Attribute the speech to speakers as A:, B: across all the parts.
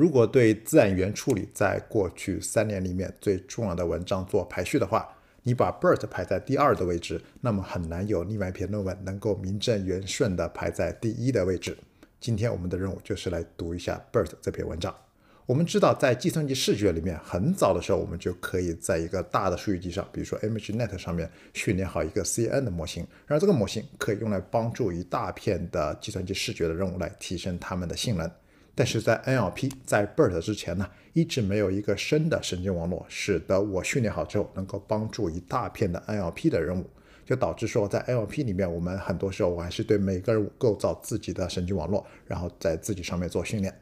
A: 如果对自然语言处理在过去三年里面最重要的文章做排序的话，你把 BERT 排在第二的位置，那么很难有另外一篇论文能够名正言顺的排在第一的位置。今天我们的任务就是来读一下 BERT 这篇文章。我们知道，在计算机视觉里面，很早的时候我们就可以在一个大的数据集上，比如说 ImageNet 上面训练好一个 CNN 的模型，然后这个模型可以用来帮助一大片的计算机视觉的任务来提升它们的性能。但是在 NLP 在 BERT 之前呢，一直没有一个深的神经网络，使得我训练好之后能够帮助一大片的 NLP 的任务，就导致说在 NLP 里面，我们很多时候我还是对每个人构造自己的神经网络，然后在自己上面做训练。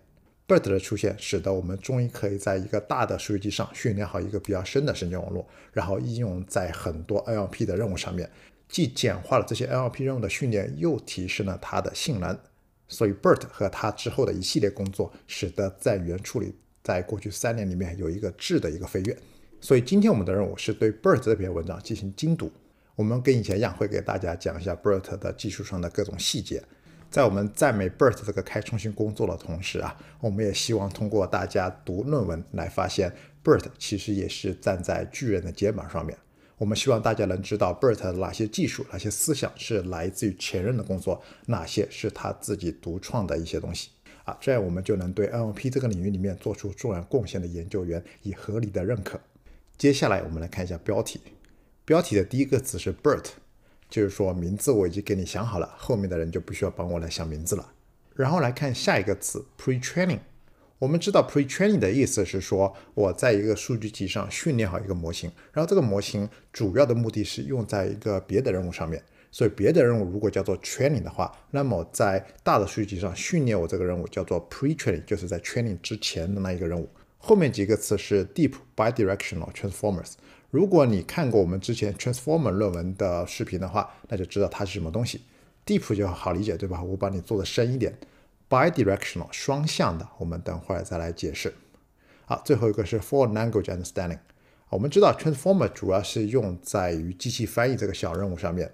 A: BERT 的出现，使得我们终于可以在一个大的数据集上训练好一个比较深的神经网络，然后应用在很多 NLP 的任务上面，既简化了这些 NLP 任务的训练，又提升了它的性能。所以 BERT 和他之后的一系列工作，使得在原处理在过去三年里面有一个质的一个飞跃。所以今天我们的任务是对 BERT 这篇文章进行精读。我们跟以前一样，会给大家讲一下 BERT 的技术上的各种细节。在我们赞美 BERT 这个开创性工作的同时啊，我们也希望通过大家读论文来发现，BERT 其实也是站在巨人的肩膀上面。我们希望大家能知道 BERT 的哪些技术、哪些思想是来自于前任的工作，哪些是他自己独创的一些东西啊，这样我们就能对 NLP 这个领域里面做出重要贡献的研究员以合理的认可。接下来我们来看一下标题，标题的第一个词是 BERT，就是说名字我已经给你想好了，后面的人就不需要帮我来想名字了。然后来看下一个词 Pretraining。我们知道 pre-training 的意思是说，我在一个数据集上训练好一个模型，然后这个模型主要的目的是用在一个别的任务上面。所以别的任务如果叫做 training 的话，那么在大的数据集上训练我这个任务叫做 pre-training，就是在 training 之前的那一个任务。后面几个词是 deep bidirectional transformers。如果你看过我们之前 transformer 论文的视频的话，那就知道它是什么东西。deep 就好理解，对吧？我把你做的深一点。bidirectional 双向的，我们等会儿再来解释。好，最后一个是 for language understanding。我们知道 transformer 主要是用在于机器翻译这个小任务上面。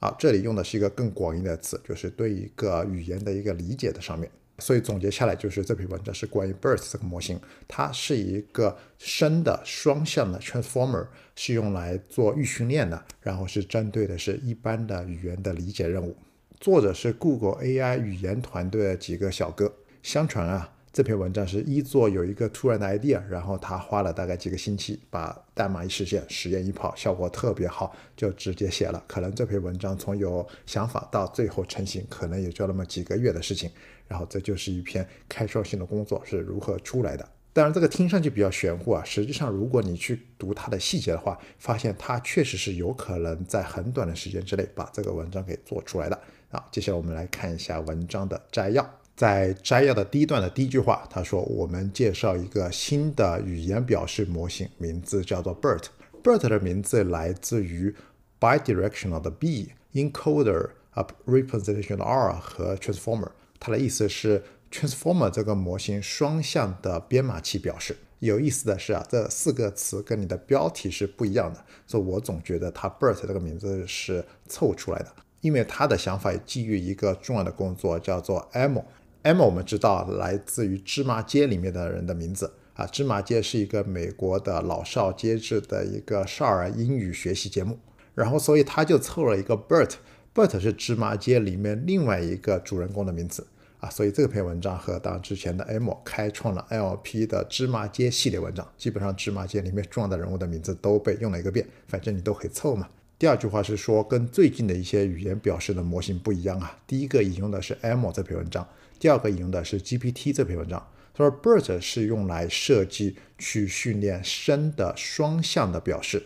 A: 好，这里用的是一个更广义的词，就是对一个语言的一个理解的上面。所以总结下来，就是这篇文章是关于 BERT 这个模型，它是一个深的双向的 transformer，是用来做预训练的，然后是针对的是一般的语言的理解任务。作者是 Google AI 语言团队的几个小哥。相传啊，这篇文章是一作有一个突然的 idea，然后他花了大概几个星期，把代码一实现，实验一跑，效果特别好，就直接写了。可能这篇文章从有想法到最后成型，可能也就那么几个月的事情。然后这就是一篇开创性的工作是如何出来的。当然，这个听上去比较玄乎啊，实际上如果你去读它的细节的话，发现它确实是有可能在很短的时间之内把这个文章给做出来的。好，接下来我们来看一下文章的摘要。在摘要的第一段的第一句话，他说：“我们介绍一个新的语言表示模型，名字叫做 BERT。BERT 的名字来自于 bidirectional 的 B encoder，a representation 的 R 和 transformer。它的意思是 transformer 这个模型双向的编码器表示。有意思的是啊，这四个词跟你的标题是不一样的，所以我总觉得它 BERT 这个名字是凑出来的。”因为他的想法基于一个重要的工作，叫做 M。M，我们知道来自于芝麻街里面的人的名字啊。芝麻街是一个美国的老少皆知的一个少儿英语学习节目。然后，所以他就凑了一个 Bert，Bert 是芝麻街里面另外一个主人公的名字啊。所以这篇文章和当之前的 M 开创了 LP 的芝麻街系列文章，基本上芝麻街里面重要的人物的名字都被用了一个遍，反正你都可以凑嘛。第二句话是说，跟最近的一些语言表示的模型不一样啊。第一个引用的是《m 这篇文章，第二个引用的是《GPT》这篇文章。他说 b e r t 是用来设计去训练深的双向的表示，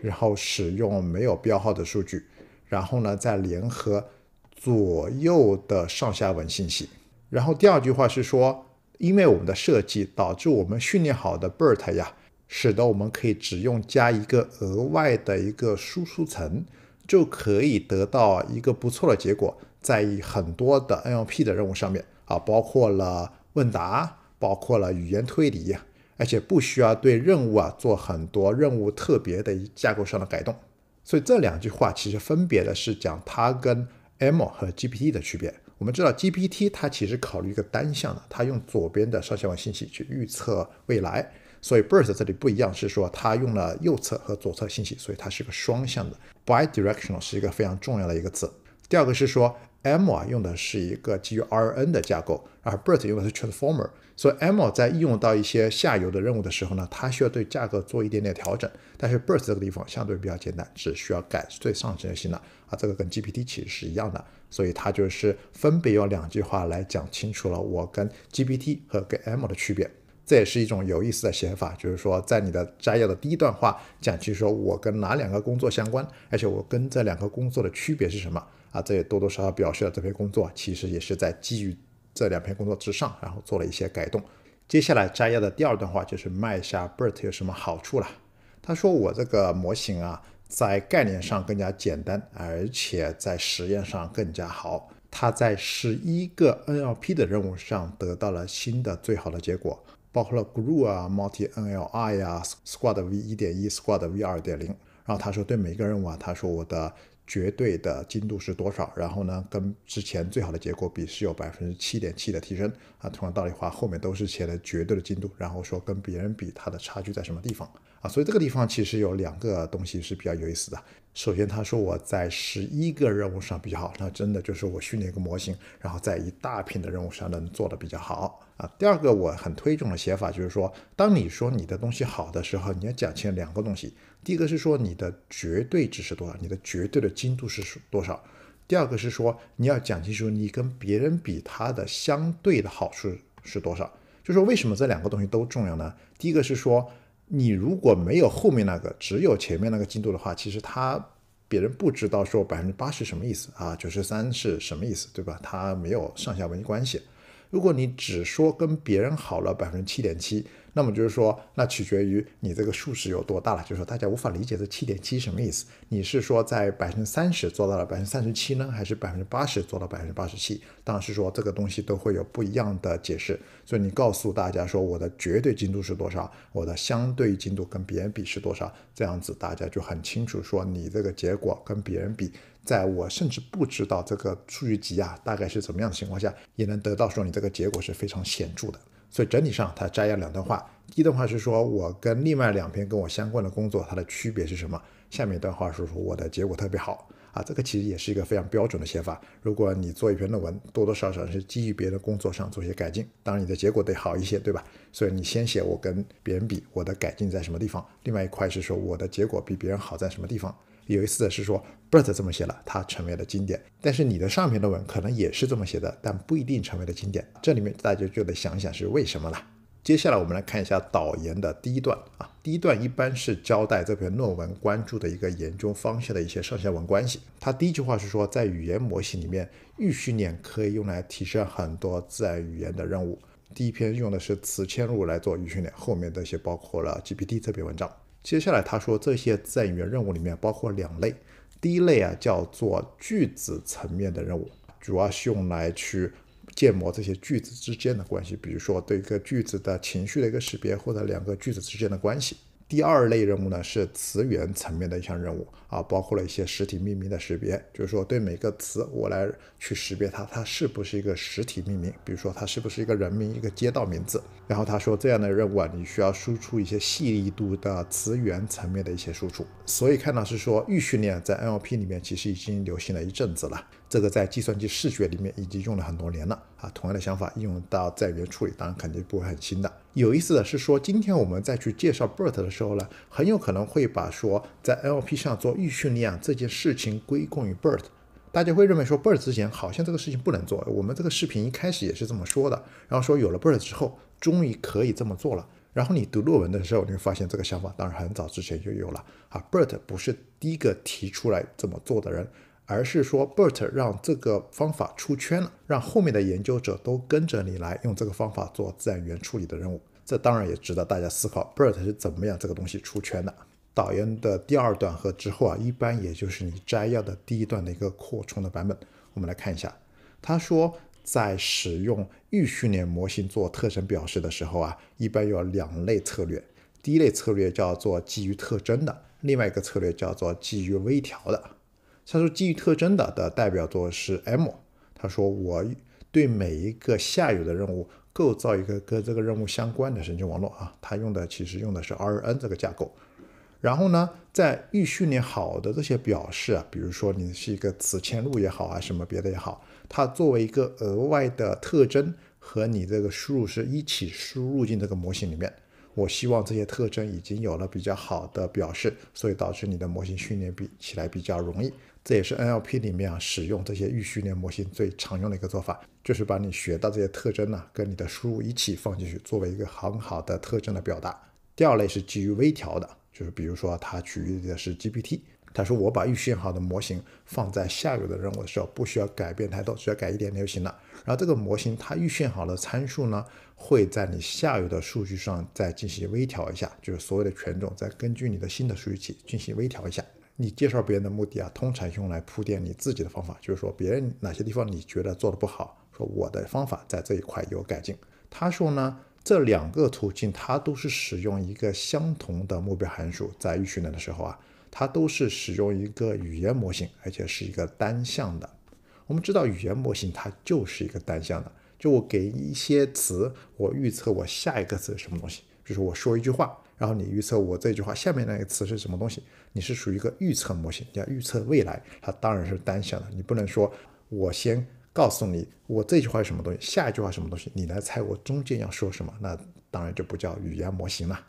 A: 然后使用没有标号的数据，然后呢再联合左右的上下文信息。然后第二句话是说，因为我们的设计导致我们训练好的 BERT 呀。使得我们可以只用加一个额外的一个输出层，就可以得到一个不错的结果，在很多的 NLP 的任务上面啊，包括了问答，包括了语言推理，而且不需要对任务啊做很多任务特别的架构上的改动。所以这两句话其实分别的是讲它跟 M 和 GPT 的区别。我们知道 GPT 它其实考虑一个单向的，它用左边的上下文信息去预测未来。所以 BERT 这里不一样，是说它用了右侧和左侧信息，所以它是个双向的。Bidirectional 是一个非常重要的一个词。第二个是说 m 啊用的是一个基于 r n 的架构，而 BERT 用的是 Transformer。所以 m 在应用到一些下游的任务的时候呢，它需要对架构做一点点调整。但是 BERT 这个地方相对比较简单，只需要改最上层就行了啊。这个跟 GPT 其实是一样的，所以它就是分别用两句话来讲清楚了我跟 GPT 和跟 m 的区别。这也是一种有意思的写法，就是说在你的摘要的第一段话讲起说我跟哪两个工作相关，而且我跟这两个工作的区别是什么啊？这也多多少少表示了这篇工作其实也是在基于这两篇工作之上，然后做了一些改动。接下来摘要的第二段话就是卖一下 BERT 有什么好处了。他说我这个模型啊，在概念上更加简单，而且在实验上更加好。他在十一个 NLP 的任务上得到了新的最好的结果。包括了 g r o 啊，Multi NLI 啊，Squad v 一点一，Squad v 二点零。然后他说，对每一个任务啊，他说我的绝对的精度是多少？然后呢，跟之前最好的结果比是有百分之七点七的提升。啊，同样道理话，后面都是写的绝对的精度。然后说跟别人比，它的差距在什么地方？啊，所以这个地方其实有两个东西是比较有意思的。首先，他说我在十一个任务上比较好，那真的就是我训练一个模型，然后在一大片的任务上能做的比较好啊。第二个，我很推崇的写法就是说，当你说你的东西好的时候，你要讲清两个东西。第一个是说你的绝对值是多少，你的绝对的精度是多少；第二个是说你要讲清楚你跟别人比它的相对的好处是多少。就是说为什么这两个东西都重要呢？第一个是说。你如果没有后面那个，只有前面那个进度的话，其实他别人不知道说百分之八十什么意思啊，九十三是什么意思，对吧？他没有上下文关系。如果你只说跟别人好了百分之七点七。那么就是说，那取决于你这个数值有多大了。就是说，大家无法理解这七点七什么意思？你是说在百分之三十做到了百分之三十七呢，还是百分之八十做到百分之八十七？当然是说这个东西都会有不一样的解释。所以你告诉大家说我的绝对精度是多少，我的相对精度跟别人比是多少，这样子大家就很清楚说你这个结果跟别人比，在我甚至不知道这个数据集啊大概是怎么样的情况下，也能得到说你这个结果是非常显著的。所以整体上，它摘要两段话，第一段话是说我跟另外两篇跟我相关的工作它的区别是什么。下面一段话是说我的结果特别好啊，这个其实也是一个非常标准的写法。如果你做一篇论文，多多少少是基于别人工作上做一些改进，当然你的结果得好一些，对吧？所以你先写我跟别人比，我的改进在什么地方。另外一块是说我的结果比别人好在什么地方。有意思的是说，BERT 这么写了，它成为了经典。但是你的上篇论文可能也是这么写的，但不一定成为了经典。这里面大家就得想想是为什么了。接下来我们来看一下导言的第一段啊，第一段一般是交代这篇论文关注的一个研究方向的一些上下文关系。它第一句话是说，在语言模型里面，预训练可以用来提升很多自然语言的任务。第一篇用的是词嵌入来做预训练，后面这些包括了 GPT 这篇文章。接下来，他说这些自然语言任务里面包括两类，第一类啊叫做句子层面的任务，主要是用来去建模这些句子之间的关系，比如说对一个句子的情绪的一个识别，或者两个句子之间的关系。第二类任务呢是词源层面的一项任务啊，包括了一些实体命名的识别，就是说对每个词我来去识别它，它是不是一个实体命名，比如说它是不是一个人名、一个街道名字。然后他说这样的任务啊，你需要输出一些细腻度的词源层面的一些输出。所以看到是说预训练在 NLP 里面其实已经流行了一阵子了。这个在计算机视觉里面已经用了很多年了啊，同样的想法应用到在元处理，当然肯定不会很新的。有意思的是说，今天我们再去介绍 BERT 的时候呢，很有可能会把说在 NLP 上做预训练这件事情归功于 BERT，大家会认为说 BERT 之前好像这个事情不能做，我们这个视频一开始也是这么说的，然后说有了 BERT 之后终于可以这么做了。然后你读论文的时候，你会发现这个想法当然很早之前就有了啊，BERT 不是第一个提出来这么做的人。而是说，BERT 让这个方法出圈了，让后面的研究者都跟着你来用这个方法做自然语言处理的任务。这当然也值得大家思考，BERT 是怎么样这个东西出圈的。导言的第二段和之后啊，一般也就是你摘要的第一段的一个扩充的版本。我们来看一下，他说，在使用预训练模型做特征表示的时候啊，一般有两类策略。第一类策略叫做基于特征的，另外一个策略叫做基于微调的。他说：“基于特征的的代表作是 M。他说，我对每一个下游的任务构造一个跟这个任务相关的神经网络啊。他用的其实用的是 r n 这个架构。然后呢，在预训练好的这些表示啊，比如说你是一个词嵌入也好啊，什么别的也好，它作为一个额外的特征和你这个输入是一起输入进这个模型里面。我希望这些特征已经有了比较好的表示，所以导致你的模型训练比起来比较容易。”这也是 NLP 里面啊，使用这些预训练模型最常用的一个做法，就是把你学到这些特征呢，跟你的输入一起放进去，作为一个很好的特征的表达。第二类是基于微调的，就是比如说他举例的是 GPT，他说我把预训练好的模型放在下游的任务的时候，不需要改变太多，只要改一点就行了。然后这个模型它预训好的参数呢，会在你下游的数据上再进行微调一下，就是所有的权重再根据你的新的数据集进行微调一下。你介绍别人的目的啊，通常用来铺垫你自己的方法，就是说别人哪些地方你觉得做的不好，说我的方法在这一块有改进。他说呢，这两个途径它都是使用一个相同的目标函数，在预训练的时候啊，它都是使用一个语言模型，而且是一个单向的。我们知道语言模型它就是一个单向的，就我给一些词，我预测我下一个词是什么东西，就是我说一句话，然后你预测我这句话下面那个词是什么东西。你是属于一个预测模型，你要预测未来，它当然是单向的。你不能说我先告诉你我这句话是什么东西，下一句话什么东西，你来猜我中间要说什么，那当然就不叫语言模型了。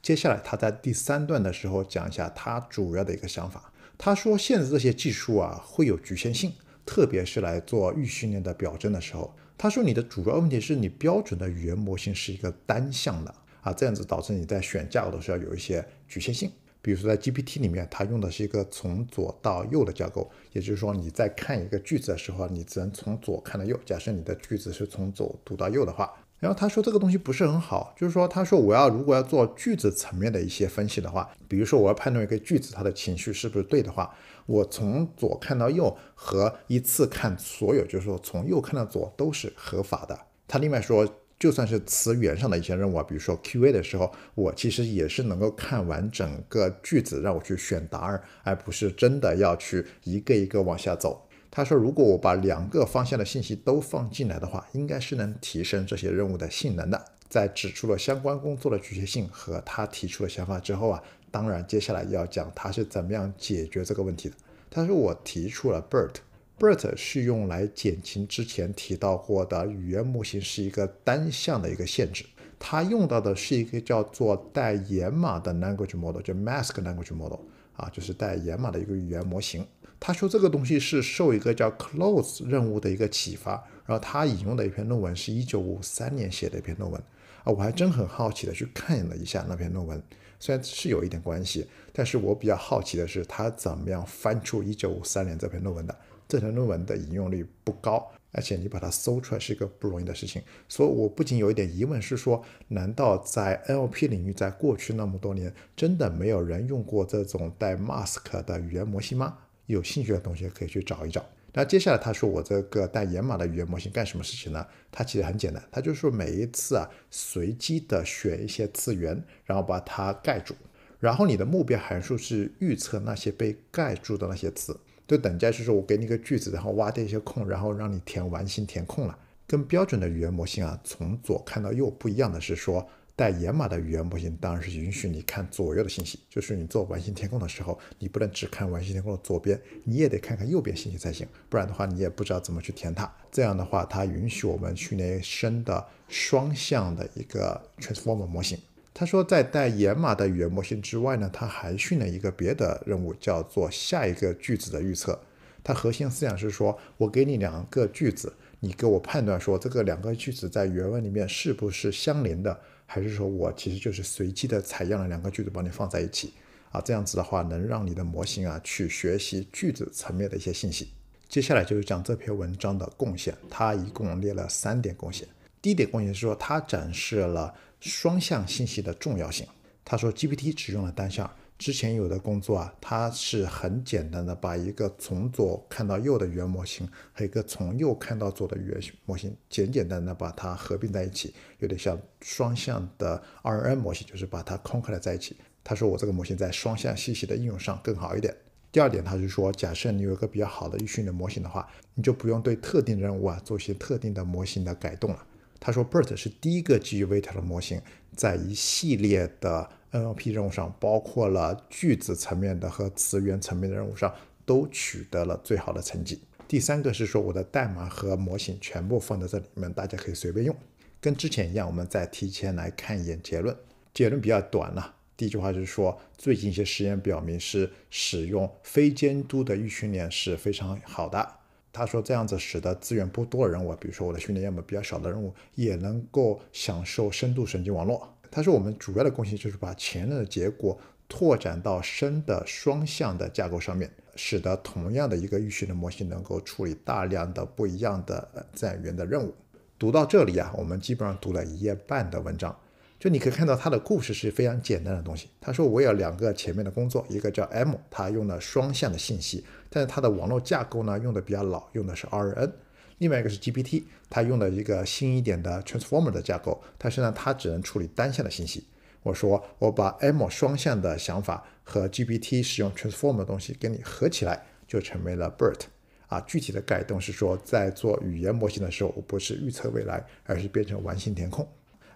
A: 接下来他在第三段的时候讲一下他主要的一个想法。他说现在这些技术啊会有局限性，特别是来做预训练的表征的时候。他说你的主要问题是你标准的语言模型是一个单向的啊，这样子导致你在选架构的时候有一些局限性。比如说在 GPT 里面，它用的是一个从左到右的架构，也就是说你在看一个句子的时候，你只能从左看到右。假设你的句子是从左读到右的话，然后他说这个东西不是很好，就是说他说我要如果要做句子层面的一些分析的话，比如说我要判断一个句子它的情绪是不是对的话，我从左看到右和一次看所有，就是说从右看到左都是合法的。他另外说。就算是词源上的一些任务啊，比如说 Q A 的时候，我其实也是能够看完整个句子让我去选答案，而不是真的要去一个一个往下走。他说，如果我把两个方向的信息都放进来的话，应该是能提升这些任务的性能的。在指出了相关工作的局限性和他提出的想法之后啊，当然接下来要讲他是怎么样解决这个问题的。他说我提出了 BERT。BERT 是用来减轻之前提到过的语言模型是一个单向的一个限制。它用到的是一个叫做带掩码的 language model，叫 m a s k language model 啊，就是带掩码的一个语言模型。他说这个东西是受一个叫 c l o s e 任务的一个启发，然后他引用的一篇论文是一九五三年写的一篇论文啊，我还真很好奇的去看了一下那篇论文，虽然是有一点关系，但是我比较好奇的是他怎么样翻出一九五三年这篇论文的。这条论文的引用率不高，而且你把它搜出来是一个不容易的事情，所以我不仅有一点疑问，是说，难道在 NLP 领域，在过去那么多年，真的没有人用过这种带 mask 的语言模型吗？有兴趣的同学可以去找一找。那接下来他说，我这个带掩码的语言模型干什么事情呢？它其实很简单，它就是每一次啊，随机的选一些次元，然后把它盖住，然后你的目标函数是预测那些被盖住的那些词。就等价是说，我给你一个句子，然后挖掉一些空，然后让你填完形填空了。跟标准的语言模型啊，从左看到右不一样的是说，带掩码的语言模型当然是允许你看左右的信息。就是你做完形填空的时候，你不能只看完形填空的左边，你也得看看右边信息才行，不然的话你也不知道怎么去填它。这样的话，它允许我们训练生的双向的一个 transformer 模型。他说，在带掩码的语言模型之外呢，他还训了一个别的任务，叫做下一个句子的预测。它核心思想是说，我给你两个句子，你给我判断说这个两个句子在原文里面是不是相连的，还是说我其实就是随机的采样了两个句子，把你放在一起啊，这样子的话能让你的模型啊去学习句子层面的一些信息。接下来就是讲这篇文章的贡献，它一共列了三点贡献。第一点贡献是说，它展示了双向信息的重要性。他说 GPT 只用了单向。之前有的工作啊，它是很简单的把一个从左看到右的原模型和一个从右看到左的原模型，简简单单把它合并在一起，有点像双向的 RNN 模型，就是把它 c o n c u e 在一起。他说我这个模型在双向信息的应用上更好一点。第二点，他是说，假设你有一个比较好的预训练模型的话，你就不用对特定任务啊做一些特定的模型的改动了。他说，BERT 是第一个基于微调的模型，在一系列的 NLP 任务上，包括了句子层面的和词源层面的任务上，都取得了最好的成绩。第三个是说，我的代码和模型全部放在这里面，大家可以随便用。跟之前一样，我们再提前来看一眼结论。结论比较短了。第一句话就是说，最近一些实验表明，是使用非监督的预训练是非常好的。他说这样子使得资源不多的人我比如说我的训练样本比较少的任务，也能够享受深度神经网络。他说我们主要的贡献就是把前任的结果拓展到深的双向的架构上面，使得同样的一个预训练模型能够处理大量的不一样的资源的任务。读到这里啊，我们基本上读了一页半的文章。就你可以看到他的故事是非常简单的东西。他说我有两个前面的工作，一个叫 M，他用了双向的信息，但是他的网络架构呢用的比较老，用的是 r n 另外一个是 GPT，它用了一个新一点的 transformer 的架构，但是呢它只能处理单向的信息。我说我把 M 双向的想法和 GPT 使用 transform e r 的东西给你合起来，就成为了 BERT。啊，具体的改动是说在做语言模型的时候，我不是预测未来，而是变成完形填空。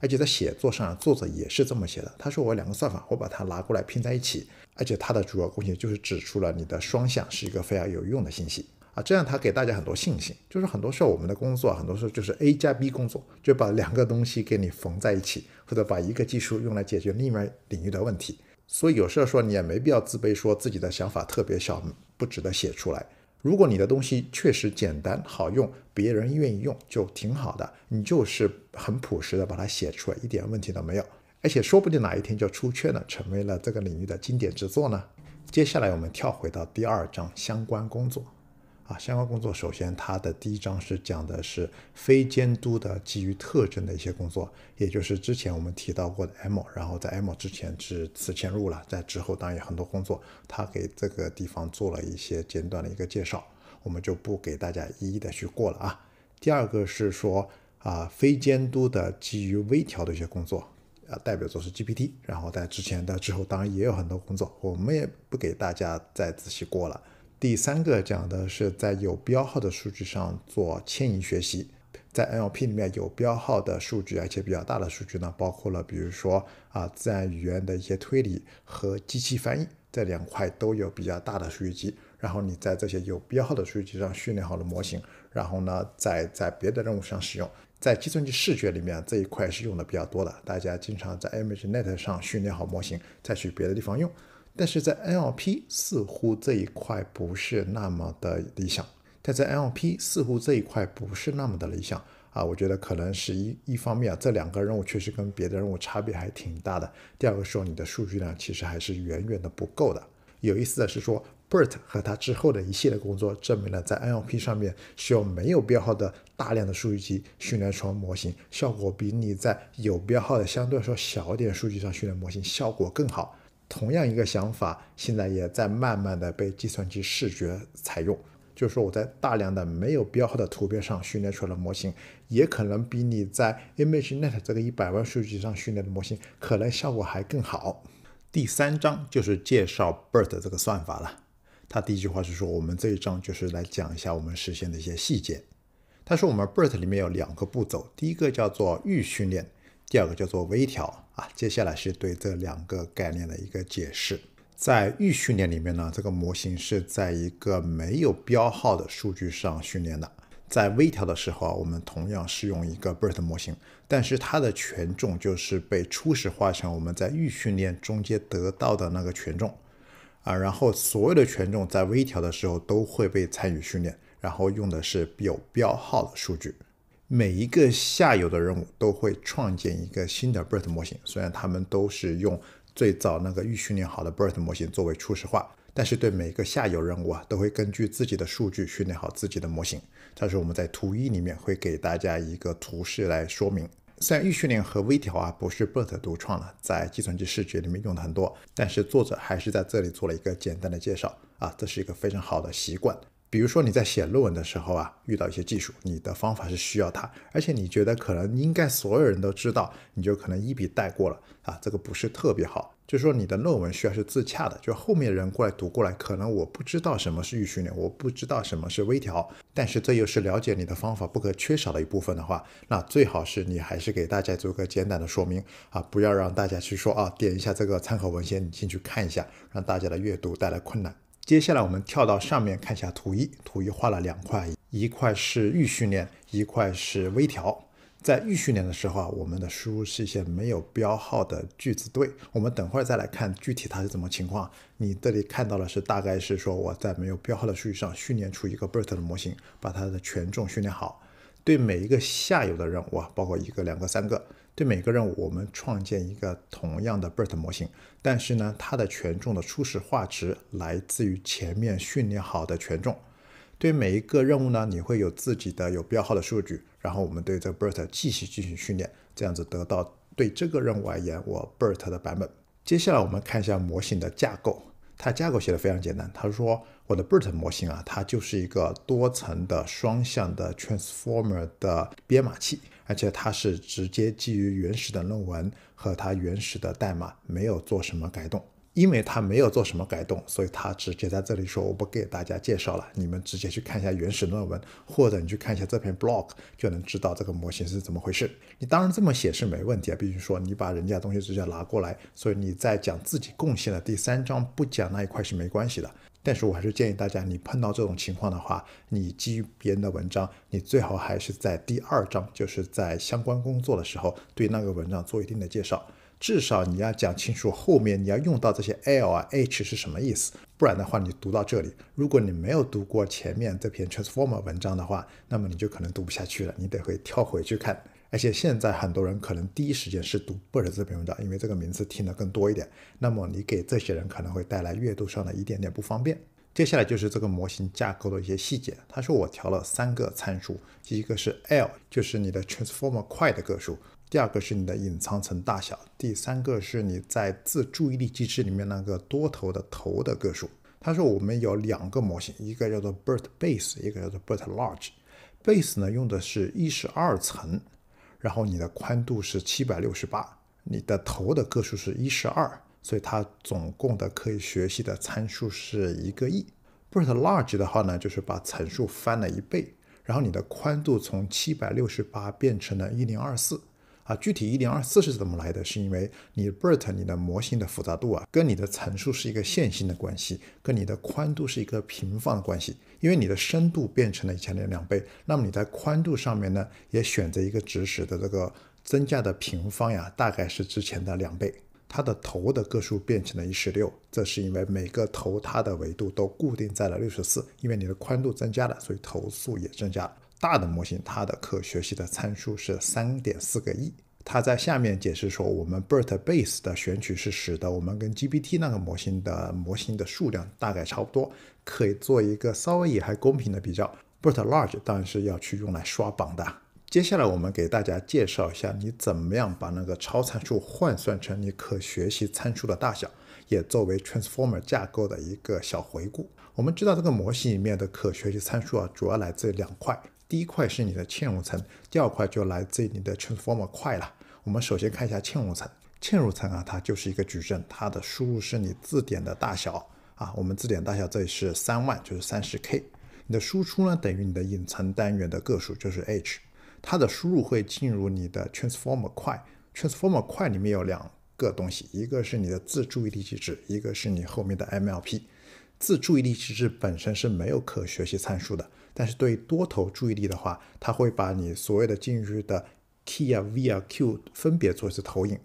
A: 而且在写作上，作者也是这么写的。他说：“我两个算法，我把它拿过来拼在一起。而且它的主要贡献就是指出了你的双向是一个非常有用的信息啊，这样他给大家很多信心。就是很多时候我们的工作，很多时候就是 A 加 B 工作，就把两个东西给你缝在一起，或者把一个技术用来解决另外领域的问题。所以有时候说你也没必要自卑，说自己的想法特别小，不值得写出来。”如果你的东西确实简单好用，别人愿意用就挺好的。你就是很朴实的把它写出来，一点问题都没有，而且说不定哪一天就出圈了，成为了这个领域的经典之作呢。接下来我们跳回到第二章相关工作。啊，相关工作首先，它的第一章是讲的是非监督的基于特征的一些工作，也就是之前我们提到过的 M。然后在 M 之前是词嵌入了，在之后当然有很多工作，他给这个地方做了一些简短的一个介绍，我们就不给大家一一的去过了啊。第二个是说啊，非监督的基于微调的一些工作，啊，代表作是 GPT。然后在之前的之后，当然也有很多工作，我们也不给大家再仔细过了。第三个讲的是在有标号的数据上做迁移学习，在 NLP 里面有标号的数据，而且比较大的数据呢，包括了比如说啊自然语言的一些推理和机器翻译这两块都有比较大的数据集。然后你在这些有标号的数据集上训练好了模型，然后呢再在别的任务上使用。在计算机视觉里面这一块是用的比较多的，大家经常在 ImageNet 上训练好模型，再去别的地方用。但是在 NLP 似乎这一块不是那么的理想，但在 NLP 似乎这一块不是那么的理想啊。我觉得可能是一一方面啊，这两个任务确实跟别的任务差别还挺大的。第二个说，你的数据量其实还是远远的不够的。有意思的是说，BERT 和他之后的一系列工作证明了在 NLP 上面，使用没有标号的大量的数据集训练出模型，效果比你在有标号的相对来说小点数据上训练模型效果更好。同样一个想法，现在也在慢慢的被计算机视觉采用。就是说，我在大量的没有标号的图片上训练出来的模型，也可能比你在 ImageNet 这个一百万数据上训练的模型，可能效果还更好。第三章就是介绍 BERT 这个算法了。他第一句话是说，我们这一章就是来讲一下我们实现的一些细节。但是我们 BERT 里面有两个步骤，第一个叫做预训练。第二个叫做微调啊，接下来是对这两个概念的一个解释。在预训练里面呢，这个模型是在一个没有标号的数据上训练的。在微调的时候啊，我们同样是用一个 BERT 模型，但是它的权重就是被初始化成我们在预训练中间得到的那个权重啊，然后所有的权重在微调的时候都会被参与训练，然后用的是有标号的数据。每一个下游的任务都会创建一个新的 BERT 模型，虽然他们都是用最早那个预训练好的 BERT 模型作为初始化，但是对每一个下游任务啊，都会根据自己的数据训练好自己的模型。但是我们在图一里面会给大家一个图示来说明。虽然预训练和微调啊不是 BERT 独创的，在计算机视觉里面用的很多，但是作者还是在这里做了一个简单的介绍啊，这是一个非常好的习惯。比如说你在写论文的时候啊，遇到一些技术，你的方法是需要它，而且你觉得可能应该所有人都知道，你就可能一笔带过了啊，这个不是特别好。就说你的论文需要是自洽的，就后面人过来读过来，可能我不知道什么是预训练，我不知道什么是微调，但是这又是了解你的方法不可缺少的一部分的话，那最好是你还是给大家做个简短的说明啊，不要让大家去说啊，点一下这个参考文献你进去看一下，让大家的阅读带来困难。接下来我们跳到上面看一下图一，图一画了两块，一块是预训练，一块是微调。在预训练的时候啊，我们的输入是一些没有标号的句子对，我们等会儿再来看具体它是怎么情况。你这里看到的是大概是说我在没有标号的数据上训练出一个 BERT 的模型，把它的权重训练好，对每一个下游的任务，包括一个、两个、三个。对每个任务，我们创建一个同样的 BERT 模型，但是呢，它的权重的初始化值来自于前面训练好的权重。对每一个任务呢，你会有自己的有标号的数据，然后我们对这个 BERT 继续进行训练，这样子得到对这个任务而言，我 BERT 的版本。接下来我们看一下模型的架构，它架构写的非常简单，它说我的 BERT 模型啊，它就是一个多层的双向的 Transformer 的编码器。而且它是直接基于原始的论文和它原始的代码，没有做什么改动。因为它没有做什么改动，所以它直接在这里说我不给大家介绍了，你们直接去看一下原始论文，或者你去看一下这篇 blog 就能知道这个模型是怎么回事。你当然这么写是没问题啊，毕竟说你把人家东西直接拿过来，所以你在讲自己贡献的第三章不讲那一块是没关系的。但是我还是建议大家，你碰到这种情况的话，你基于别人的文章，你最好还是在第二章，就是在相关工作的时候，对那个文章做一定的介绍。至少你要讲清楚后面你要用到这些 L 啊 H 是什么意思，不然的话，你读到这里，如果你没有读过前面这篇 Transformer 文章的话，那么你就可能读不下去了，你得会跳回去看。而且现在很多人可能第一时间是读 BERT 这篇文章，因为这个名字听得更多一点。那么你给这些人可能会带来阅读上的一点点不方便。接下来就是这个模型架构的一些细节。他说我调了三个参数，第一个是 L，就是你的 Transformer 块的个数；第二个是你的隐藏层大小；第三个是你在自注意力机制里面那个多头的头的个数。他说我们有两个模型，一个叫做 BERT Base，一个叫做 BERT Large。Base 呢用的是12层。然后你的宽度是七百六十八，你的头的个数是一十二，所以它总共的可以学习的参数是一个亿。BERT Large 的话呢，就是把层数翻了一倍，然后你的宽度从七百六十八变成了一零二四。啊，具体一点二四是怎么来的？是因为你 BERT 你的模型的复杂度啊，跟你的层数是一个线性的关系，跟你的宽度是一个平方关系。因为你的深度变成了以前的两倍，那么你在宽度上面呢，也选择一个值使得这个增加的平方呀，大概是之前的两倍。它的头的个数变成了一十六，这是因为每个头它的维度都固定在了六十四，因为你的宽度增加了，所以头数也增加了。大的模型，它的可学习的参数是三点四个亿。它在下面解释说，我们 BERT base 的选取是使得我们跟 GPT 那个模型的模型的数量大概差不多，可以做一个稍微也还公平的比较。BERT large 当然是要去用来刷榜的。接下来我们给大家介绍一下，你怎么样把那个超参数换算成你可学习参数的大小，也作为 Transformer 架构的一个小回顾。我们知道这个模型里面的可学习参数啊，主要来自两块。第一块是你的嵌入层，第二块就来自于你的 transformer 快了。我们首先看一下嵌入层，嵌入层啊，它就是一个矩阵，它的输入是你字典的大小啊，我们字典大小这里是三万，就是三十 k。你的输出呢等于你的隐藏单元的个数，就是 h。它的输入会进入你的 transformer 快，transformer 快里面有两个东西，一个是你的自注意力机制，一个是你后面的 MLP。自注意力机制本身是没有可学习参数的。但是对多头注意力的话，它会把你所有的近日的 key 啊，v 啊，q 分别做一次投影，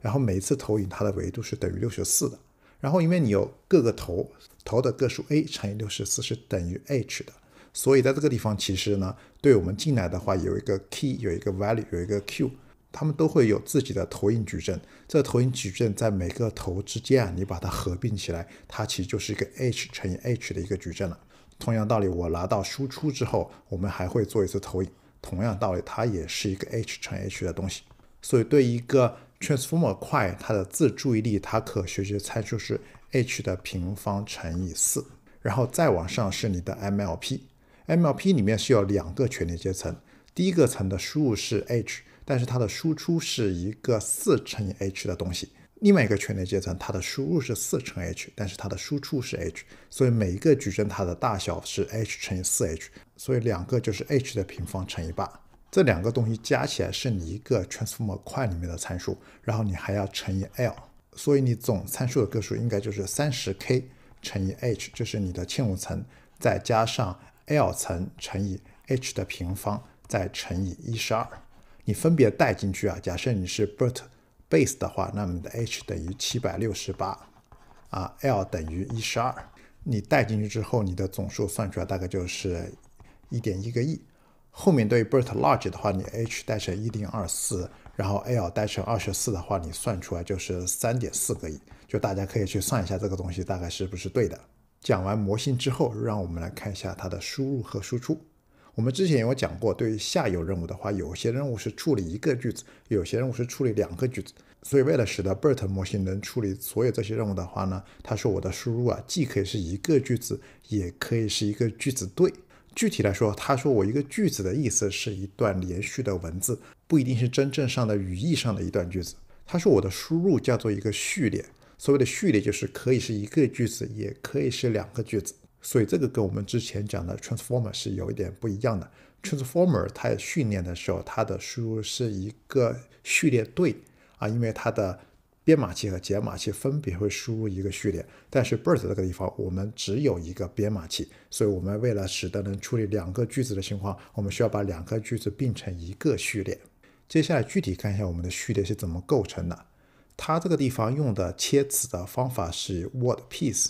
A: 然后每一次投影它的维度是等于六十四的。然后因为你有各个头，头的个数 a 乘以六十四是等于 h 的，所以在这个地方其实呢，对我们进来的话有一个 key，有一个 value，有一个 q，它们都会有自己的投影矩阵。这投影矩阵在每个头之间啊，你把它合并起来，它其实就是一个 h 乘以 h 的一个矩阵了。同样道理，我拿到输出之后，我们还会做一次投影。同样道理，它也是一个 h 乘 h 的东西。所以对一个 transformer 块，它的自注意力，它可学习参数是 h 的平方乘以四。然后再往上是你的 MLP，MLP 里面是有两个全连接层。第一个层的输入是 h，但是它的输出是一个四乘以 h 的东西。另外一个全连接层，它的输入是四乘 h，但是它的输出是 h，所以每一个矩阵它的大小是 h 乘以四 h，所以两个就是 h 的平方乘以八，这两个东西加起来是你一个 transformer 块里面的参数，然后你还要乘以 l，所以你总参数的个数应该就是三十 k 乘以 h，这是你的嵌入层，再加上 l 层乘以 h 的平方，再乘以一十二，你分别带进去啊，假设你是 bert。base 的话，那么你的 h 等于七百六十八，啊，l 等于一十二，你带进去之后，你的总数算出来大概就是一点一个亿。后面对 BERT Large 的话，你 h 带成一零二四，然后 l 带成二十四的话，你算出来就是三点四个亿。就大家可以去算一下这个东西大概是不是对的。讲完模型之后，让我们来看一下它的输入和输出。我们之前有讲过，对于下游任务的话，有些任务是处理一个句子，有些任务是处理两个句子。所以为了使得 BERT 模型能处理所有这些任务的话呢，他说我的输入啊，既可以是一个句子，也可以是一个句子对。具体来说，他说我一个句子的意思是一段连续的文字，不一定是真正上的语义上的一段句子。他说我的输入叫做一个序列，所谓的序列就是可以是一个句子，也可以是两个句子。所以这个跟我们之前讲的 transformer 是有一点不一样的。transformer 它训练的时候，它的输入是一个序列对，啊，因为它的编码器和解码器分别会输入一个序列。但是 bert 这个地方我们只有一个编码器，所以我们为了使得能处理两个句子的情况，我们需要把两个句子并成一个序列。接下来具体看一下我们的序列是怎么构成的。它这个地方用的切词的方法是 word piece，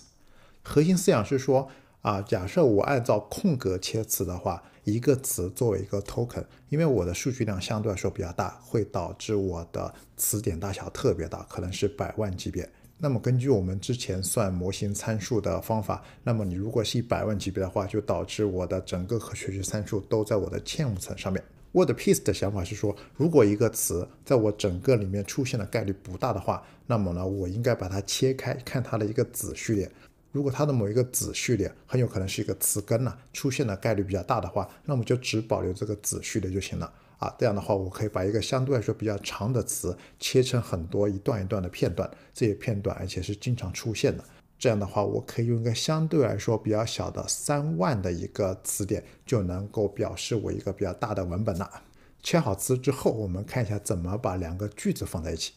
A: 核心思想是说。啊，假设我按照空格切词的话，一个词作为一个 token，因为我的数据量相对来说比较大，会导致我的词典大小特别大，可能是百万级别。那么根据我们之前算模型参数的方法，那么你如果是一百万级别的话，就导致我的整个可学习参数都在我的嵌入层上面。WordPiece 的想法是说，如果一个词在我整个里面出现的概率不大的话，那么呢，我应该把它切开，看它的一个子序列。如果它的某一个子序列很有可能是一个词根呢，出现的概率比较大的话，那么就只保留这个子序列就行了啊。这样的话，我可以把一个相对来说比较长的词切成很多一段一段的片段，这些片段而且是经常出现的。这样的话，我可以用一个相对来说比较小的三万的一个词典就能够表示我一个比较大的文本了。切好词之后，我们看一下怎么把两个句子放在一起。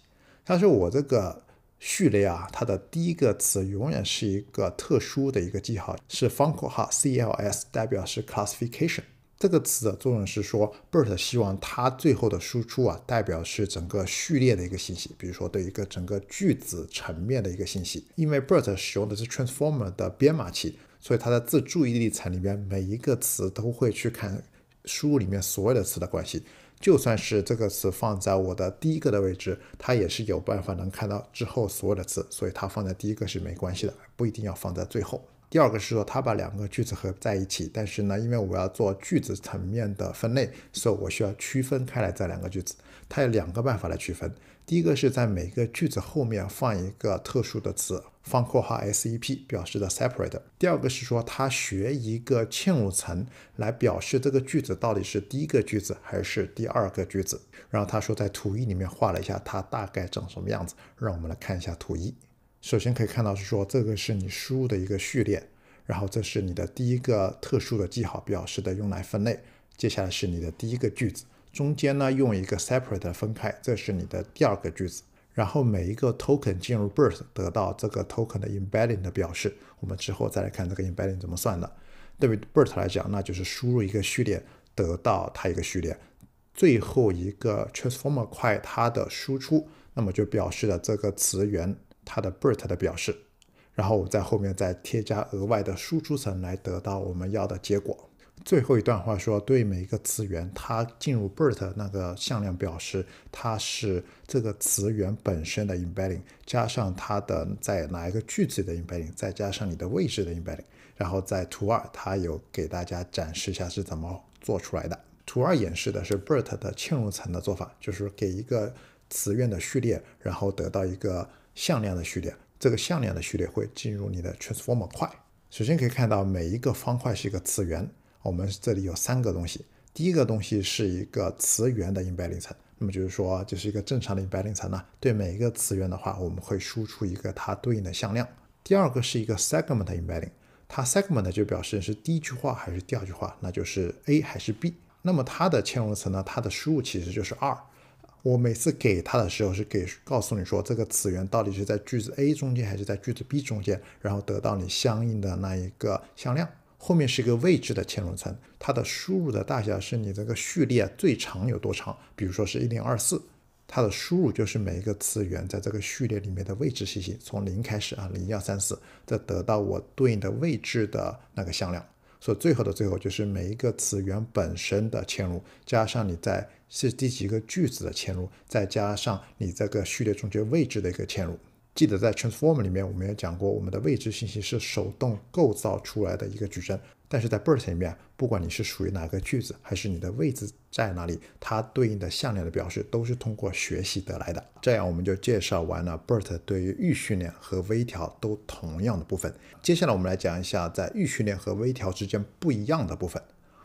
A: 像是我这个。序列啊，它的第一个词永远是一个特殊的一个记号，是方括号 CLS，代表是 classification 这个词的作用是说，BERT 希望它最后的输出啊，代表是整个序列的一个信息，比如说对一个整个句子层面的一个信息。因为 BERT 使用的是 transformer 的编码器，所以它的自注意力层里面，每一个词都会去看输入里面所有的词的关系。就算是这个词放在我的第一个的位置，它也是有办法能看到之后所有的词，所以它放在第一个是没关系的，不一定要放在最后。第二个是说，它把两个句子合在一起，但是呢，因为我要做句子层面的分类，所以我需要区分开来这两个句子。它有两个办法来区分，第一个是在每个句子后面放一个特殊的词，方括号 sep 表示的 s e p a r a t e 第二个是说，他学一个嵌入层来表示这个句子到底是第一个句子还是第二个句子。然后他说在图一里面画了一下，它大概长什么样子，让我们来看一下图一。首先可以看到是说，这个是你输入的一个序列，然后这是你的第一个特殊的记号表示的用来分类。接下来是你的第一个句子，中间呢用一个 s e p a r a t e 分开，这是你的第二个句子。然后每一个 token 进入 bert 得到这个 token 的 embedding 的表示，我们之后再来看这个 embedding 怎么算的。对于 bert 来讲，那就是输入一个序列，得到它一个序列，最后一个 transformer 块它的输出，那么就表示了这个词元它的 bert 的表示。然后我们在后面再添加额外的输出层来得到我们要的结果。最后一段话说，对每一个词源，它进入 BERT 那个向量表示，它是这个词源本身的 embedding，加上它的在哪一个句子的 embedding，再加上你的位置的 embedding。然后在图二，它有给大家展示一下是怎么做出来的。图二演示的是 BERT 的嵌入层的做法，就是给一个词源的序列，然后得到一个向量的序列，这个向量的序列会进入你的 transformer 块。首先可以看到，每一个方块是一个词元。我们这里有三个东西，第一个东西是一个词源的 embedding 层，那么就是说，就是一个正常的 embedding 层呢，对每一个词源的话，我们会输出一个它对应的向量。第二个是一个 segment embedding，它 segment 就表示是第一句话还是第二句话，那就是 A 还是 B。那么它的嵌入层呢，它的输入其实就是二，我每次给它的时候是给告诉你说，这个词源到底是在句子 A 中间还是在句子 B 中间，然后得到你相应的那一个向量。后面是一个位置的嵌入层，它的输入的大小是你这个序列最长有多长，比如说是一零二四，它的输入就是每一个词源在这个序列里面的位置信息，从零开始啊，零一三四，再得到我对应的位置的那个向量。所以最后的最后就是每一个词源本身的嵌入，加上你在是第几个句子的嵌入，再加上你这个序列中间位置的一个嵌入。记得在 t r a n s f o r m 里面，我们也讲过，我们的位置信息是手动构造出来的一个矩阵。但是在 Bert 里面，不管你是属于哪个句子，还是你的位置在哪里，它对应的向量的表示都是通过学习得来的。这样我们就介绍完了 Bert 对于预训练和微调都同样的部分。接下来我们来讲一下在预训练和微调之间不一样的部分。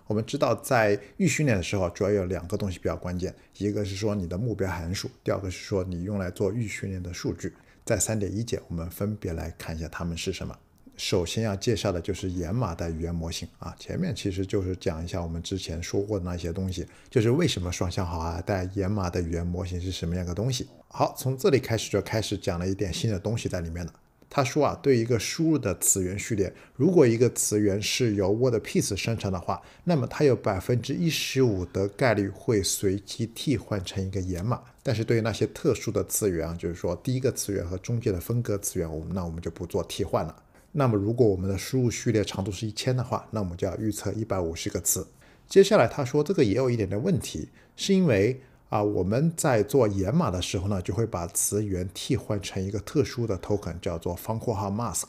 A: 我们知道，在预训练的时候，主要有两个东西比较关键，一个是说你的目标函数，第二个是说你用来做预训练的数据。在三点一节，我们分别来看一下它们是什么。首先要介绍的就是掩码的语言模型啊，前面其实就是讲一下我们之前说过的那些东西，就是为什么双向好啊，带掩码的语言模型是什么样的东西。好，从这里开始就开始讲了一点新的东西在里面了。他说啊，对一个输入的词元序列，如果一个词元是由 word piece 生成的话，那么它有百分之一十五的概率会随机替换成一个掩码。但是对于那些特殊的词源啊，就是说第一个词源和中间的分隔词源，我们那我们就不做替换了。那么如果我们的输入序列长度是一千的话，那我们就要预测一百五十个词。接下来他说这个也有一点点问题，是因为。啊，我们在做掩码的时候呢，就会把词源替换成一个特殊的 token，叫做方括号 mask。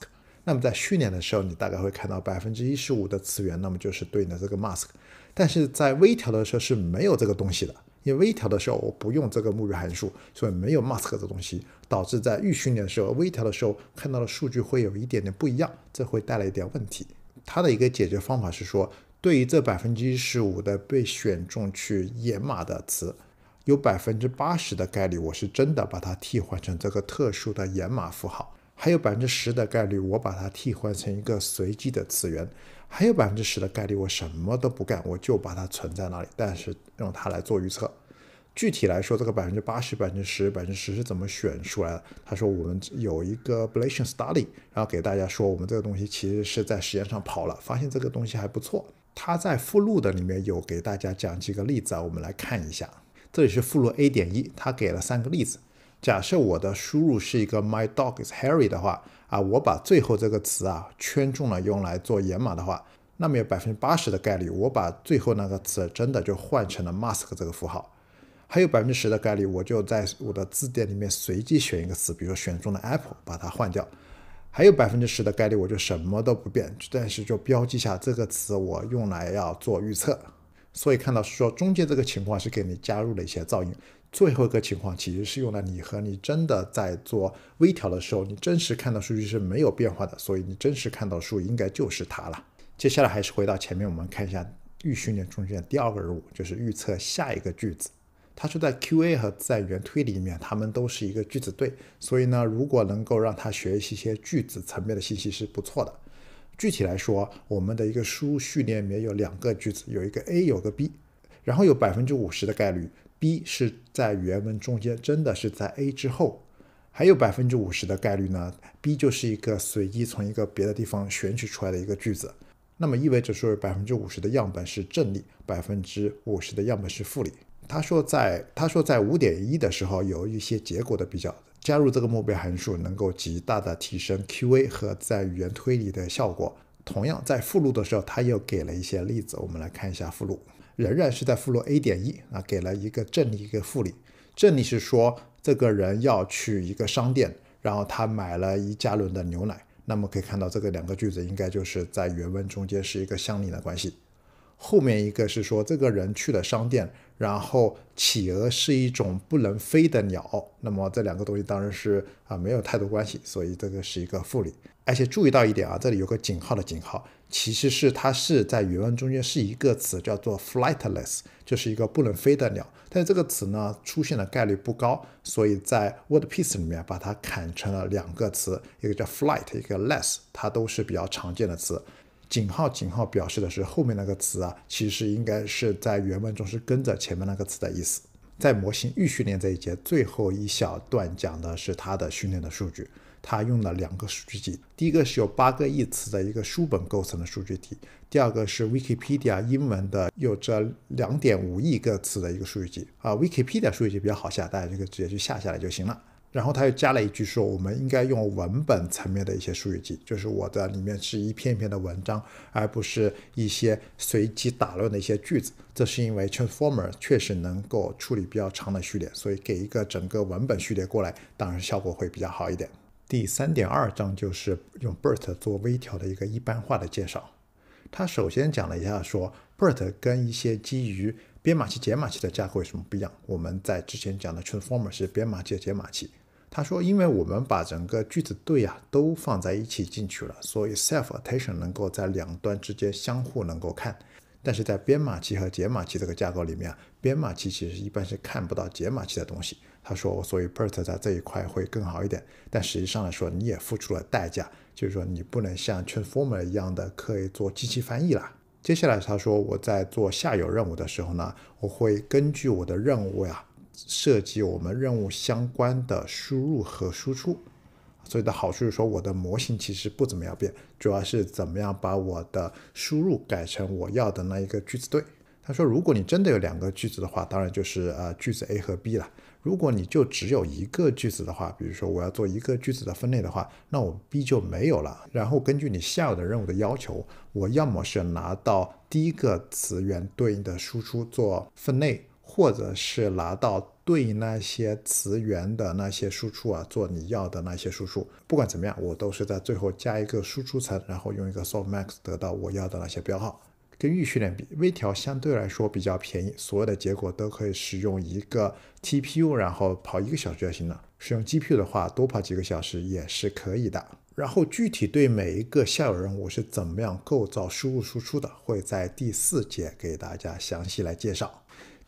A: 那么在训练的时候，你大概会看到百分之一十五的词源，那么就是对应的这个 mask。但是在微调的时候是没有这个东西的，因为微调的时候我不用这个目录函数，所以没有 mask 的东西，导致在预训练的时候、微调的时候看到的数据会有一点点不一样，这会带来一点问题。它的一个解决方法是说，对于这百分之一十五的被选中去掩码的词。有百分之八十的概率，我是真的把它替换成这个特殊的掩码符号；还有百分之十的概率，我把它替换成一个随机的词源，还有百分之十的概率，我什么都不干，我就把它存在那里，但是用它来做预测。具体来说，这个百分之八十、百分之十、百分之十是怎么选出来的？他说我们有一个 b l a t i o n study，然后给大家说我们这个东西其实是在实验上跑了，发现这个东西还不错。他在附录的里面有给大家讲几个例子啊，我们来看一下。这里是附录 A 点一，它给了三个例子。假设我的输入是一个 My dog is Harry 的话，啊，我把最后这个词啊圈中了，用来做掩码的话，那么有百分之八十的概率，我把最后那个词真的就换成了 mask 这个符号；还有百分之十的概率，我就在我的字典里面随机选一个词，比如说选中了 apple 把它换掉；还有百分之十的概率，我就什么都不变，但是就标记下这个词我用来要做预测。所以看到说中间这个情况是给你加入了一些噪音，最后一个情况其实是用来你和你真的在做微调的时候，你真实看到数据是没有变化的，所以你真实看到数应该就是它了。接下来还是回到前面，我们看一下预训练中间第二个任务就是预测下一个句子。它是在 QA 和在元推理里面，它们都是一个句子对，所以呢，如果能够让它学习一些句子层面的信息是不错的。具体来说，我们的一个书序列里面有两个句子，有一个 A，有个 B，然后有百分之五十的概率 B 是在原文中间，真的是在 A 之后；还有百分之五十的概率呢，B 就是一个随机从一个别的地方选取出来的一个句子。那么意味着说，百分之五十的样本是正例，百分之五十的样本是负例。他说在他说在五点一的时候，有一些结果的比较。加入这个目标函数，能够极大的提升 QA 和在语言推理的效果。同样，在附录的时候，他又给了一些例子，我们来看一下附录。仍然是在附录 A 点一啊，给了一个正例，一个负例。正例是说，这个人要去一个商店，然后他买了一加仑的牛奶。那么可以看到，这个两个句子应该就是在原文中间是一个相邻的关系。后面一个是说这个人去了商店，然后企鹅是一种不能飞的鸟，那么这两个东西当然是啊没有太多关系，所以这个是一个复利。而且注意到一点啊，这里有个井号的井号，其实是它是在原文中间是一个词叫做 flightless，就是一个不能飞的鸟。但是这个词呢出现的概率不高，所以在 WordPiece 里面把它砍成了两个词，一个叫 flight，一个 less，它都是比较常见的词。井号井号表示的是后面那个词啊，其实应该是在原文中是跟着前面那个词的意思。在模型预训练这一节，最后一小段讲的是它的训练的数据，它用了两个数据集，第一个是由八个亿词的一个书本构成的数据集，第二个是 Wikipedia 英文的有着两点五亿个词的一个数据集啊。Wikipedia 数据集比较好下，大家这个直接去下下来就行了。然后他又加了一句说，我们应该用文本层面的一些数据集，就是我的里面是一篇篇的文章，而不是一些随机打乱的一些句子。这是因为 Transformer 确实能够处理比较长的序列，所以给一个整个文本序列过来，当然效果会比较好一点。第三点二章就是用 Bert 做微调的一个一般化的介绍。他首先讲了一下说，Bert 跟一些基于编码器解码器的架构有什么不一样。我们在之前讲的 Transformer 是编码器解码器。他说，因为我们把整个句子对呀都放在一起进去了，所以 self attention 能够在两端之间相互能够看，但是在编码器和解码器这个架构里面啊，编码器其实一般是看不到解码器的东西。他说，所以 Bert 在这一块会更好一点，但实际上来说你也付出了代价，就是说你不能像 transformer 一样的可以做机器翻译啦。接下来他说，我在做下游任务的时候呢，我会根据我的任务呀。涉及我们任务相关的输入和输出，所以的好处是说，我的模型其实不怎么样变，主要是怎么样把我的输入改成我要的那一个句子对。他说，如果你真的有两个句子的话，当然就是呃句子 A 和 B 了。如果你就只有一个句子的话，比如说我要做一个句子的分类的话，那我 B 就没有了。然后根据你下午的任务的要求，我要么是拿到第一个词源对应的输出做分类，或者是拿到。对那些词源的那些输出啊，做你要的那些输出，不管怎么样，我都是在最后加一个输出层，然后用一个 softmax 得到我要的那些标号。跟预训练比，微调相对来说比较便宜，所有的结果都可以使用一个 TPU，然后跑一个小时就行了。使用 GPU 的话，多跑几个小时也是可以的。然后具体对每一个下游任务是怎么样构造输入输出的，会在第四节给大家详细来介绍。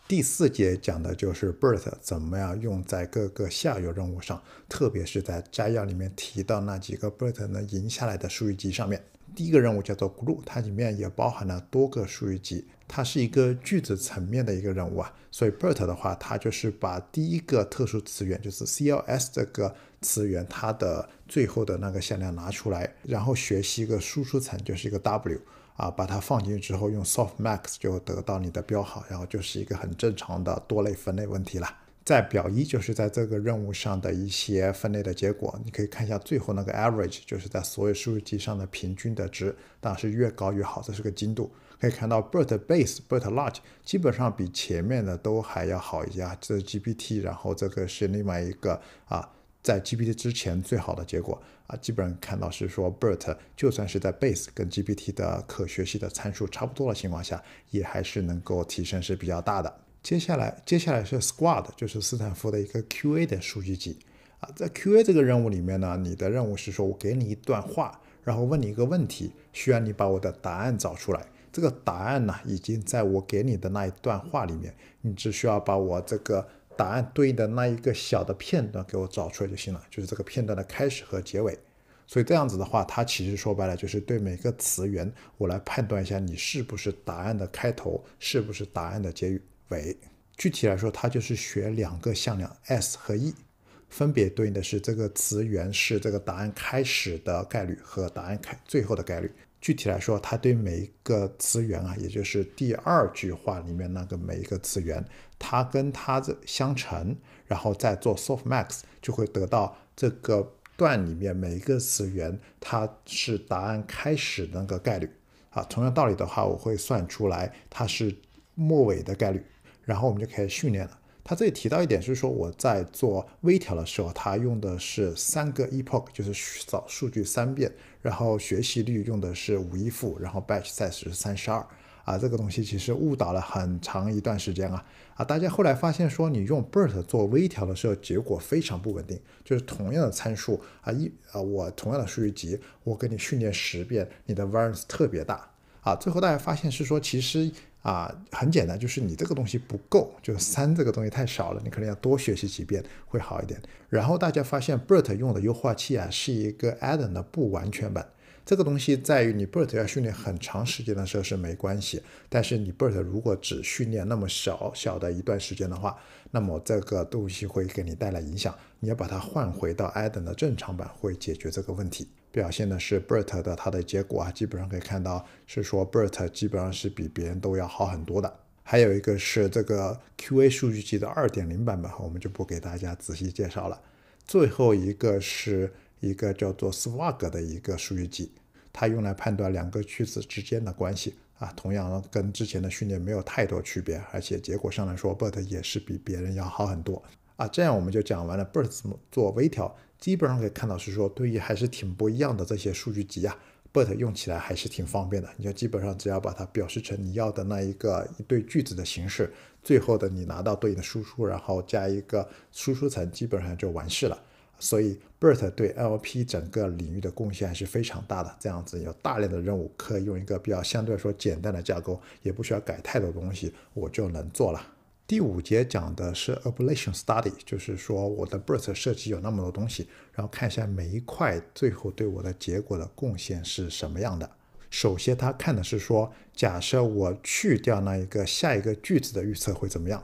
A: 第四节讲的就是 BERT 怎么样用在各个下游任务上，特别是在摘要里面提到那几个 BERT 能赢下来的数据集上面。第一个任务叫做 GLUE，它里面也包含了多个数据集，它是一个句子层面的一个任务啊。所以 BERT 的话，它就是把第一个特殊词源，就是 CLS 这个词源，它的最后的那个向量拿出来，然后学习一个输出层，就是一个 W。啊，把它放进去之后，用 soft max 就得到你的标号，然后就是一个很正常的多类分类问题了。在表一就是在这个任务上的一些分类的结果，你可以看一下最后那个 average，就是在所有数据集上的平均的值，当然是越高越好，这是个精度。可以看到 bert base、bert large 基本上比前面的都还要好一些，啊。这是 GPT，然后这个是另外一个啊。在 GPT 之前最好的结果啊，基本上看到是说 BERT 就算是在 base 跟 GPT 的可学习的参数差不多的情况下，也还是能够提升是比较大的。接下来，接下来是 SQuAD，就是斯坦福的一个 QA 的数据集啊。在 QA 这个任务里面呢，你的任务是说，我给你一段话，然后问你一个问题，需要你把我的答案找出来。这个答案呢，已经在我给你的那一段话里面，你只需要把我这个。答案对应的那一个小的片段给我找出来就行了，就是这个片段的开始和结尾。所以这样子的话，它其实说白了就是对每个词源，我来判断一下你是不是答案的开头，是不是答案的结尾。具体来说，它就是学两个向量 s 和 e，分别对应的是这个词源是这个答案开始的概率和答案开最后的概率。具体来说，它对每一个词源啊，也就是第二句话里面那个每一个词源，它跟它的相乘，然后再做 soft max，就会得到这个段里面每一个词源它是答案开始那个概率啊。同样道理的话，我会算出来它是末尾的概率，然后我们就开始训练了。他这里提到一点是说，我在做微调的时候，他用的是三个 epoch，就是扫数据三遍，然后学习率用的是五一负，然后 batch size 是三十二。啊，这个东西其实误导了很长一段时间啊！啊，大家后来发现说，你用 BERT 做微调的时候，结果非常不稳定，就是同样的参数啊一啊，我同样的数据集，我给你训练十遍，你的 variance 特别大。啊，最后大家发现是说，其实。啊，很简单，就是你这个东西不够，就是三这个东西太少了，你可能要多学习几遍会好一点。然后大家发现，BERT 用的优化器啊，是一个 Adam 的不完全版。这个东西在于你 BERT 要训练很长时间的时候是没关系，但是你 BERT 如果只训练那么小小的一段时间的话，那么这个东西会给你带来影响。你要把它换回到 Adam 的正常版，会解决这个问题。表现的是 BERT 的，它的结果啊，基本上可以看到是说 BERT 基本上是比别人都要好很多的。还有一个是这个 QA 数据集的2.0版本，我们就不给大家仔细介绍了。最后一个是一个叫做 Swag 的一个数据集，它用来判断两个句子之间的关系啊，同样跟之前的训练没有太多区别，而且结果上来说 BERT 也是比别人要好很多啊。这样我们就讲完了 BERT 怎么做微调。基本上可以看到是说，对于还是挺不一样的这些数据集啊，BERT 用起来还是挺方便的。你就基本上只要把它表示成你要的那一个一对句子的形式，最后的你拿到对应的输出，然后加一个输出层，基本上就完事了。所以 BERT 对 l p 整个领域的贡献还是非常大的。这样子有大量的任务可以用一个比较相对来说简单的架构，也不需要改太多东西，我就能做了。第五节讲的是 ablation study，就是说我的 bert 设计有那么多东西，然后看一下每一块最后对我的结果的贡献是什么样的。首先，他看的是说，假设我去掉那一个下一个句子的预测会怎么样，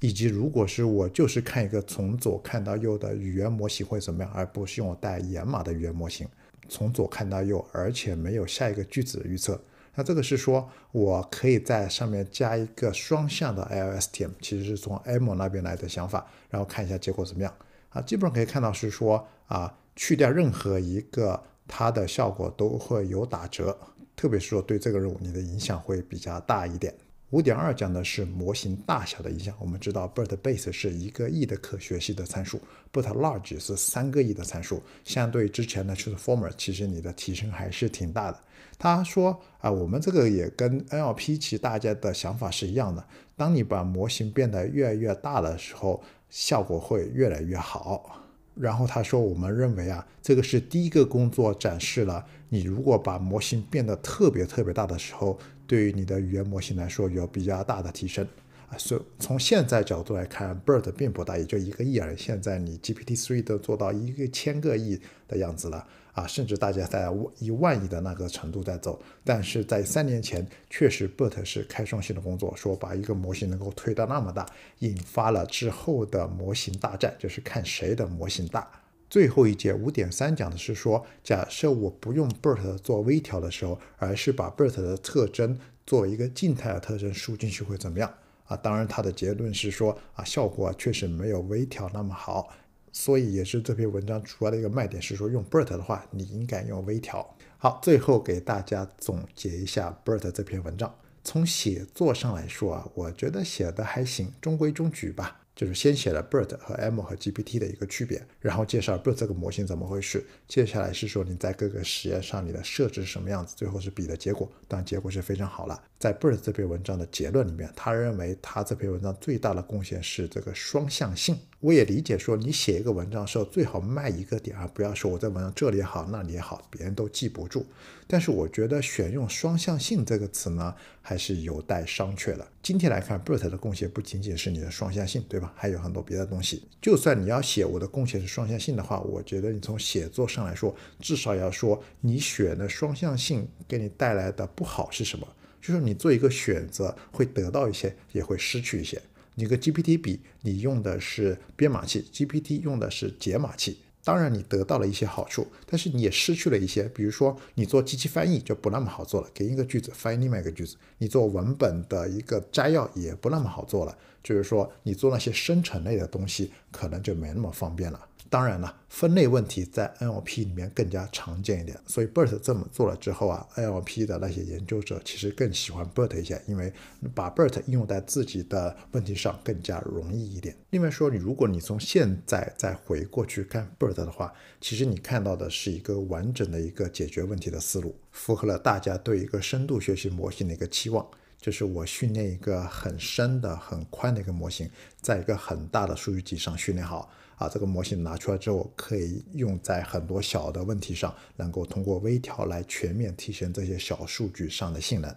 A: 以及如果是我就是看一个从左看到右的语言模型会怎么样，而不是用带掩码的语言模型，从左看到右，而且没有下一个句子的预测。那这个是说我可以在上面加一个双向的 LSTM，其实是从 M 那边来的想法，然后看一下结果怎么样啊？基本上可以看到是说啊，去掉任何一个，它的效果都会有打折，特别是说对这个任务你的影响会比较大一点。五点二讲的是模型大小的影响。我们知道 BERT base 是一个亿的可学习的参数，BERT large 是三个亿的参数。相对之前的 t r a n s f o r m e r 其实你的提升还是挺大的。他说啊，我们这个也跟 NLP 其实大家的想法是一样的。当你把模型变得越来越大的时候，效果会越来越好。然后他说，我们认为啊，这个是第一个工作展示了，你如果把模型变得特别特别大的时候。对于你的语言模型来说，有比较大的提升啊。所以从现在角度来看，BERT 并不大，也就一个亿而已。现在你 GPT 3都做到一个千个亿的样子了啊，甚至大家在一万亿的那个程度在走。但是在三年前，确实 BERT 是开创性的工作，说把一个模型能够推到那么大，引发了之后的模型大战，就是看谁的模型大。最后一节五点三讲的是说，假设我不用 BERT 做微调的时候，而是把 BERT 的特征作为一个静态的特征输进去会怎么样？啊，当然它的结论是说，啊，效果确实没有微调那么好。所以也是这篇文章主要的一个卖点是说，用 BERT 的话，你应该用微调。好，最后给大家总结一下 BERT 这篇文章。从写作上来说啊，我觉得写的还行，中规中矩吧。就是先写了 Bird 和 m 和 GPT 的一个区别，然后介绍 Bird 这个模型怎么回事。接下来是说你在各个实验上你的设置什么样子，最后是比的结果，当然结果是非常好了。在 b i r t 这篇文章的结论里面，他认为他这篇文章最大的贡献是这个双向性。我也理解，说你写一个文章的时候最好卖一个点啊，不要说我在文章这里好那里也好，别人都记不住。但是我觉得选用双向性这个词呢，还是有待商榷的。今天来看 b e r t 的贡献不仅仅是你的双向性，对吧？还有很多别的东西。就算你要写我的贡献是双向性的话，我觉得你从写作上来说，至少要说你选的双向性给你带来的不好是什么。就是你做一个选择，会得到一些，也会失去一些。你跟 GPT 比，你用的是编码器，GPT 用的是解码器。当然，你得到了一些好处，但是你也失去了一些。比如说，你做机器翻译就不那么好做了，给一个句子翻译另外一个句子。你做文本的一个摘要也不那么好做了。就是说，你做那些生成类的东西，可能就没那么方便了。当然了，分类问题在 NLP 里面更加常见一点，所以 Bert 这么做了之后啊，NLP 的那些研究者其实更喜欢 Bert 一些，因为把 Bert 应用在自己的问题上更加容易一点。另外说，你如果你从现在再回过去看 Bert 的话，其实你看到的是一个完整的一个解决问题的思路，符合了大家对一个深度学习模型的一个期望，就是我训练一个很深的、很宽的一个模型，在一个很大的数据集上训练好。把这个模型拿出来之后，可以用在很多小的问题上，能够通过微调来全面提升这些小数据上的性能。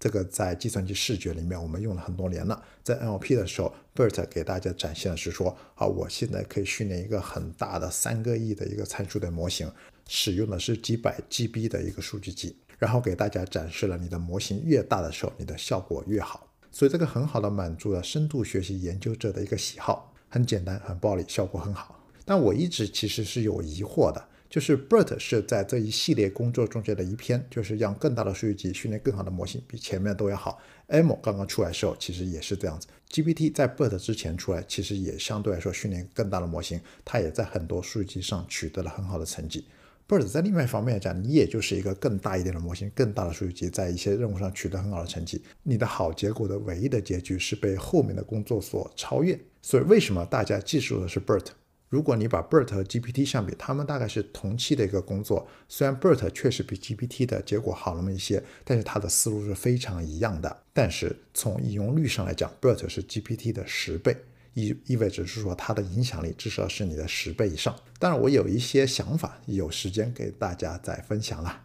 A: 这个在计算机视觉里面我们用了很多年了，在 NLP 的时候，BERT 给大家展现的是说，啊，我现在可以训练一个很大的三个亿的一个参数的模型，使用的是几百 GB 的一个数据集，然后给大家展示了你的模型越大的时候，你的效果越好。所以这个很好的满足了深度学习研究者的一个喜好。很简单，很暴力，效果很好。但我一直其实是有疑惑的，就是 BERT 是在这一系列工作中间的一篇，就是让更大的数据集训练更好的模型，比前面都要好。M 刚刚出来的时候，其实也是这样子。GPT 在 BERT 之前出来，其实也相对来说训练更大的模型，它也在很多数据集上取得了很好的成绩。BERT 在另外一方面来讲，你也就是一个更大一点的模型，更大的数据集，在一些任务上取得很好的成绩。你的好结果的唯一的结局是被后面的工作所超越。所以为什么大家记住的是 BERT？如果你把 BERT 和 GPT 相比，他们大概是同期的一个工作。虽然 BERT 确实比 GPT 的结果好那么一些，但是它的思路是非常一样的。但是从引用率上来讲，BERT 是 GPT 的十倍，意意味着是说它的影响力至少是你的十倍以上。当然，我有一些想法，有时间给大家再分享了。